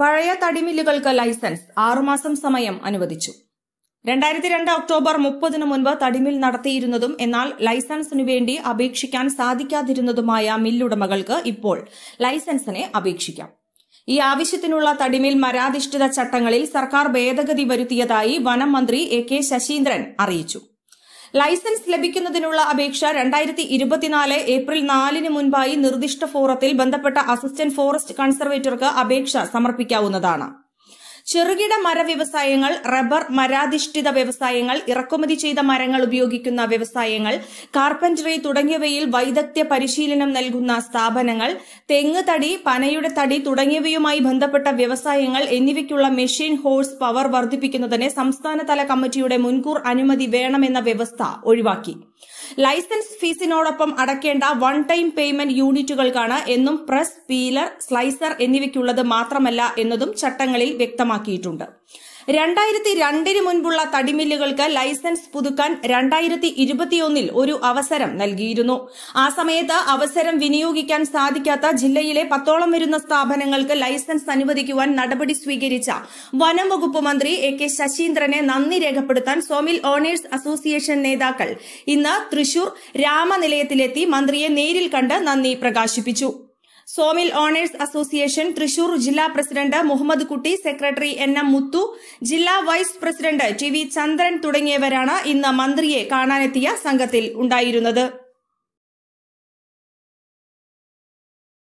പഴയ തടിമില്ലുകൾക്ക് ലൈസൻസ് ആറുമാസം സമയം അനുവദിച്ചു രണ്ടായിരത്തി രണ്ട് ഒക്ടോബർ മുപ്പതിന് മുൻപ് തടിമിൽ നടത്തിയിരുന്നതും എന്നാൽ ലൈസൻസിനു വേണ്ടി അപേക്ഷിക്കാൻ സാധിക്കാതിരുന്നതുമായ മില്ലുടമകൾക്ക് ഇപ്പോൾ ലൈസൻസിനെ അപേക്ഷിക്കാം ഈ ആവശ്യത്തിനുള്ള തടിമിൽ മരാധിഷ്ഠിത ചട്ടങ്ങളിൽ സർക്കാർ ഭേദഗതി വരുത്തിയതായി വനം മന്ത്രി എ കെ ശശീന്ദ്രൻ അറിയിച്ചു ലൈസൻസ് ലഭിക്കുന്നതിനുള്ള അപേക്ഷ രണ്ടായിരത്തി ഇരുപത്തിനാല് ഏപ്രിൽ നാലിന് മുൻപായി നിർദ്ദിഷ്ട ഫോറത്തിൽ ബന്ധപ്പെട്ട അസിസ്റ്റന്റ് ഫോറസ്റ്റ് കൺസർവേറ്റർക്ക് അപേക്ഷ സമർപ്പിക്കാവുന്നതാണ് ചെറുകിട മര വ്യവസായങ്ങൾ റബ്ബർ മരാധിഷ്ഠിത വ്യവസായങ്ങൾ ഇറക്കുമതി ചെയ്ത മരങ്ങൾ ഉപയോഗിക്കുന്ന വ്യവസായങ്ങൾ കാർപ്പൻറ്ററി തുടങ്ങിയവയിൽ വൈദഗ്ധ്യ പരിശീലനം നൽകുന്ന സ്ഥാപനങ്ങൾ തെങ്ങ് തടി പനയുടെ തടി തുടങ്ങിയവയുമായി ബന്ധപ്പെട്ട വ്യവസായങ്ങൾ എന്നിവയ്ക്കുള്ള മെഷീൻ ഹോഴ്സ് പവർ വർദ്ധിപ്പിക്കുന്നതിന് സംസ്ഥാനതല കമ്മിറ്റിയുടെ മുൻകൂർ അനുമതി വേണമെന്ന വ്യവസ്ഥ ഒഴിവാക്കി ലൈസൻസ് ഫീസിനോടൊപ്പം അടക്കേണ്ട വൺ ടൈം പേയ്മെന്റ് യൂണിറ്റുകൾക്കാണ് എന്നും പ്രസ് പീലർ സ്ലൈസർ എന്നിവയ്ക്കുള്ളത് മാത്രമല്ല എന്നതും ചട്ടങ്ങളിൽ വ്യക്തമാക്കിയിട്ടുണ്ട് രണ്ടായിരത്തി രണ്ടിന് മുൻപുള്ള തടിമില്ലുകൾക്ക് ലൈസൻസ് പുതുക്കാൻ രണ്ടായിരത്തി ഇരുപത്തിയൊന്നിൽ ഒരു അവസരം നൽകിയിരുന്നു ആ സമയത്ത് അവസരം വിനിയോഗിക്കാൻ സാധിക്കാത്ത ജില്ലയിലെ പത്തോളം വരുന്ന സ്ഥാപനങ്ങൾക്ക് ലൈസൻസ് അനുവദിക്കുവാൻ നടപടി സ്വീകരിച്ച വനം വകുപ്പ് മന്ത്രി എ കെ ശശീന്ദ്രനെ നന്ദി രേഖപ്പെടുത്താൻ സോമിൽ ഓണേഴ്സ് അസോസിയേഷൻ നേതാക്കൾ ഇന്ന് തൃശൂർ രാമനിലയത്തിലെത്തി മന്ത്രിയെ നേരിൽ കണ്ട് നന്ദി പ്രകാശിപ്പിച്ചു സോമിൽ ഓണേഴ്സ് അസോസിയേഷൻ തൃശൂർ ജില്ലാ president Muhammad Kutty secretary N M Muthu ജില്ലാ vice president T V Chandran തുടങ്ങിയവരാണ് ഇന്ന് മന്ത്രിയെ കാണാനെത്തിയ സംഘത്തിൽ ഉണ്ടായിരുന്നത്